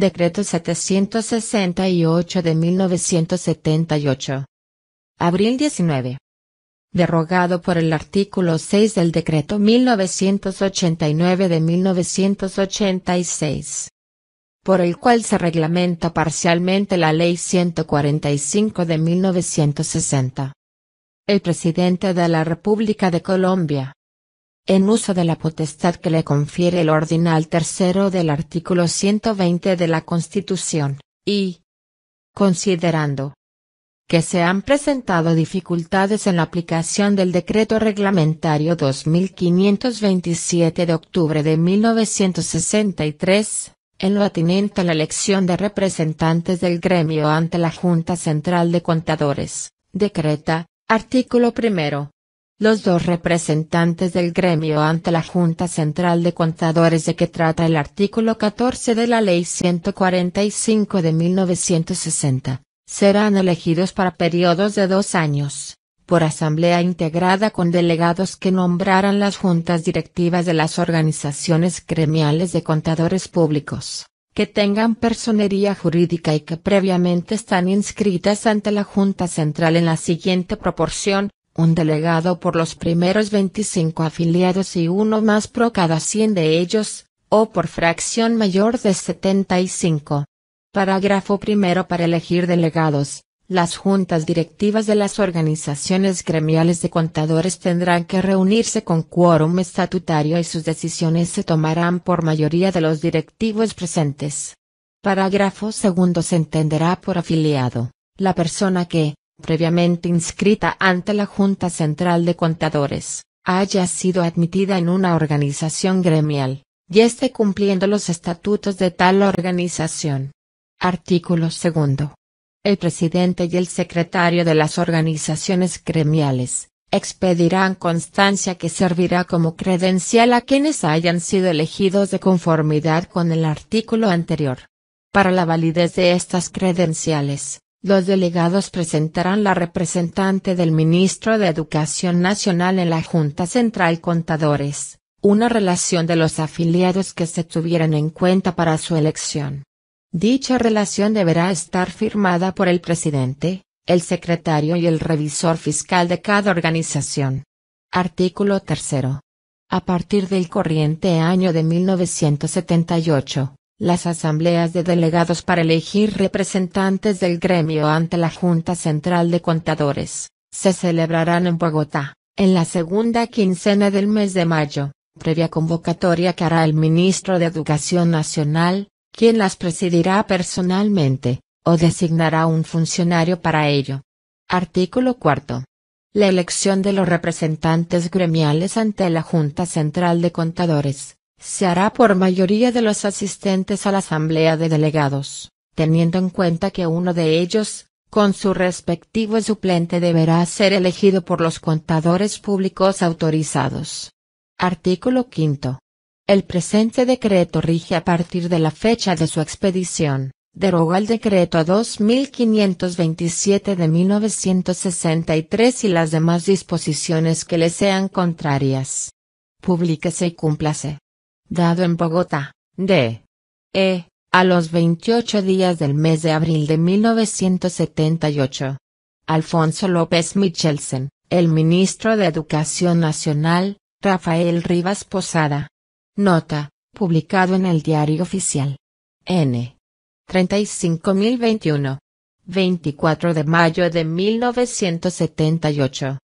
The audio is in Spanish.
Decreto 768 de 1978. Abril 19. Derogado por el artículo 6 del Decreto 1989 de 1986. Por el cual se reglamenta parcialmente la Ley 145 de 1960. El presidente de la República de Colombia en uso de la potestad que le confiere el ordinal tercero del artículo 120 de la Constitución, y considerando que se han presentado dificultades en la aplicación del decreto reglamentario 2527 de octubre de 1963, en lo atinente a la elección de representantes del gremio ante la Junta Central de Contadores, decreta, artículo primero, los dos representantes del gremio ante la Junta Central de Contadores de que trata el artículo 14 de la Ley 145 de 1960, serán elegidos para periodos de dos años, por asamblea integrada con delegados que nombraran las juntas directivas de las organizaciones gremiales de contadores públicos, que tengan personería jurídica y que previamente están inscritas ante la Junta Central en la siguiente proporción, un delegado por los primeros 25 afiliados y uno más por cada 100 de ellos, o por fracción mayor de 75. Parágrafo primero para elegir delegados. Las juntas directivas de las organizaciones gremiales de contadores tendrán que reunirse con quórum estatutario y sus decisiones se tomarán por mayoría de los directivos presentes. Parágrafo segundo se entenderá por afiliado, la persona que, previamente inscrita ante la Junta Central de Contadores, haya sido admitida en una organización gremial, y esté cumpliendo los estatutos de tal organización. Artículo 2. El presidente y el secretario de las organizaciones gremiales, expedirán constancia que servirá como credencial a quienes hayan sido elegidos de conformidad con el artículo anterior. Para la validez de estas credenciales, los delegados presentarán la representante del ministro de Educación Nacional en la Junta Central Contadores, una relación de los afiliados que se tuvieran en cuenta para su elección. Dicha relación deberá estar firmada por el presidente, el secretario y el revisor fiscal de cada organización. Artículo 3. A partir del corriente año de 1978, las asambleas de delegados para elegir representantes del gremio ante la Junta Central de Contadores, se celebrarán en Bogotá, en la segunda quincena del mes de mayo, previa convocatoria que hará el ministro de Educación Nacional, quien las presidirá personalmente, o designará un funcionario para ello. Artículo 4. La elección de los representantes gremiales ante la Junta Central de Contadores se hará por mayoría de los asistentes a la Asamblea de Delegados, teniendo en cuenta que uno de ellos, con su respectivo suplente deberá ser elegido por los contadores públicos autorizados. Artículo 5. El presente decreto rige a partir de la fecha de su expedición, deroga el decreto 2527 de 1963 y las demás disposiciones que le sean contrarias. Públiquese y cúmplase dado en Bogotá, D. E. a los 28 días del mes de abril de 1978. Alfonso López Michelsen, el ministro de Educación Nacional, Rafael Rivas Posada. Nota, publicado en el Diario Oficial. N. 35021. 24 de mayo de 1978.